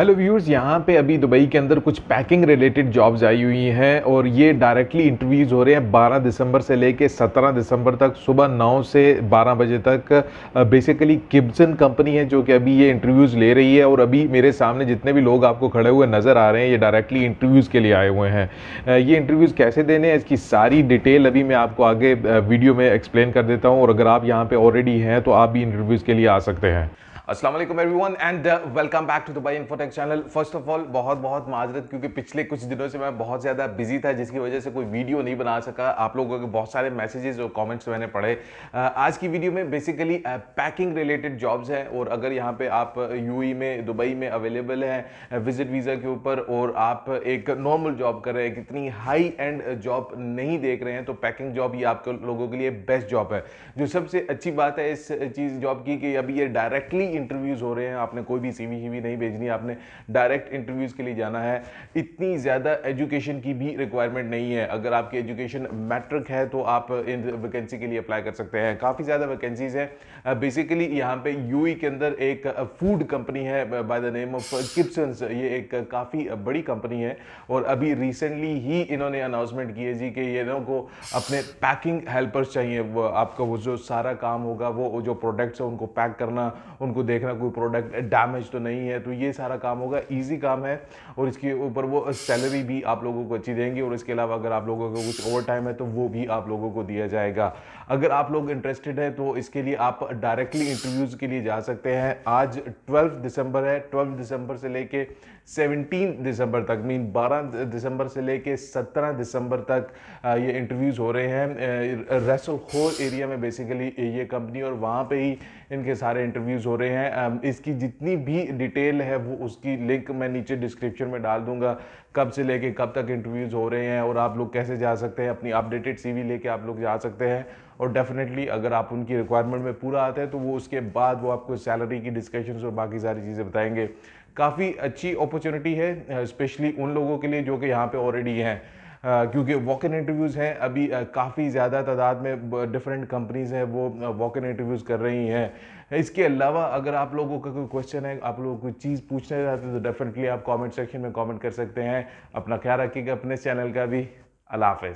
hello viewers यहाँ पे अभी दुबई के अंदर कुछ पैकिंग रिलेटेड जॉब्स आई हुई हैं और ये डायरेक्टली इंटरव्यूज़ हो रहे हैं 12 दिसंबर से लेके 17 दिसंबर तक सुबह 9 से 12 बजे तक बेसिकली किब्सन कंपनी है जो कि अभी ये इंटरव्यूज़ ले रही है और अभी मेरे सामने जितने भी लोग आपको खड़े हुए नज़र आ रहे हैं ये डायरेक्टली इंटरव्यूज़ के लिए आए हुए हैं ये इंटरव्यूज़ कैसे देने हैं इसकी सारी डिटेल अभी मैं आपको आगे वीडियो में एक्सप्लेन कर देता हूँ और अगर आप यहाँ पर ऑलरेडी हैं तो आप भी इंटरव्यूज़ के लिए आ सकते हैं असलम everyone and welcome back to Dubai Infotech channel first of all बहुत बहुत माजरत क्योंकि पिछले कुछ दिनों से मैं बहुत ज़्यादा बिजी था जिसकी वजह से कोई वीडियो नहीं बना सका आप लोगों के बहुत सारे मैसेजेस और कमेंट्स मैंने पढ़े uh, आज की वीडियो में बेसिकली पैकिंग रिलेटेड जॉब्स हैं और अगर यहाँ पे आप यू uh, e में दुबई में अवेलेबल हैं विजिट uh, वीज़ा के ऊपर और आप एक नॉर्मल जॉब कर रहे हैं कितनी हाई एंड जॉब नहीं देख रहे हैं तो पैकिंग जॉब ये आपके लोगों के लिए बेस्ट जॉब है जो सबसे अच्छी बात है इस चीज़ जॉब की कि अभी ये डायरेक्टली ही इंटरव्यूज़ हो रहे हैं आपने कोई भी सीवी वी नहीं भेजनी आपने डायरेक्ट इंटरव्यूज़ के लिए जाना है इतनी ज़्यादा एजुकेशन की भी रिक्वायरमेंट नहीं है अगर आपकी एजुकेशन मैट्रिक है तो आप इन वैकेंसी के लिए अप्लाई कर सकते हैं काफ़ी ज़्यादा वैकेंसीज़ हैं बेसिकली यहाँ पे यू e के अंदर एक फूड कंपनी है by the name of Kibsons ये एक काफ़ी बड़ी कंपनी है और अभी रिसेंटली ही इन्होंने अनाउंसमेंट किए जी कि ये लोगों को अपने पैकिंग हेल्पर्स चाहिए वो आपका वो जो सारा काम होगा वो जो प्रोडक्ट्स है उनको पैक करना उनको को देखना कोई प्रोडक्ट डैमेज तो नहीं है तो ये सारा काम होगा ईजी काम है और इसके ऊपर वो सैलरी भी आप लोगों को अच्छी देंगे और इसके अलावा अगर आप लोगों को कुछ ओवर टाइम है तो वो भी आप लोगों को दिया जाएगा अगर आप लोग इंटरेस्टेड हैं तो इसके लिए आप डायरेक्टली इंटरव्यूज़ के लिए जा सकते हैं आज ट्वेल्थ दिसंबर है ट्वेल्थ दिसंबर से लेके सेवनटीन दिसंबर तक मीन बारह दिसंबर से लेके सत्रह दिसंबर तक ये इंटरव्यूज़ हो रहे हैं रेसल होल एरिया में बेसिकली ये कंपनी और वहाँ पे ही इनके सारे इंटरव्यूज़ हो रहे हैं इसकी जितनी भी डिटेल है वो उसकी लिंक मैं नीचे डिस्क्रिप्शन में डाल दूँगा कब से लेके कब तक इंटरव्यूज़ हो रहे हैं और आप लोग कैसे जा सकते हैं अपनी अपडेटेड सी लेके आप लोग जा सकते हैं और डेफिनेटली अगर आप उनकी रिक्वायरमेंट में पूरा आते हैं तो वो उसके बाद वो आपको सैलरी की डिस्कशन और बाकी सारी चीज़ें बताएंगे काफ़ी अच्छी अपॉर्चुनिटी है स्पेशली उन लोगों के लिए जो कि यहाँ पर ऑलरेडी हैं क्योंकि वॉक इन इंटरव्यूज़ हैं अभी काफ़ी ज़्यादा तादाद में डिफरेंट कंपनीज़ हैं वो वॉक इन इंटरव्यूज़ कर रही हैं इसके अलावा अगर आप लोगों का कोई क्वेश्चन है आप लोगों को कोई चीज़ पूछना चाहते हैं तो डेफिनेटली आप कमेंट सेक्शन में कमेंट कर सकते हैं अपना ख्याल रखिएगा अपने चैनल का भी हाफ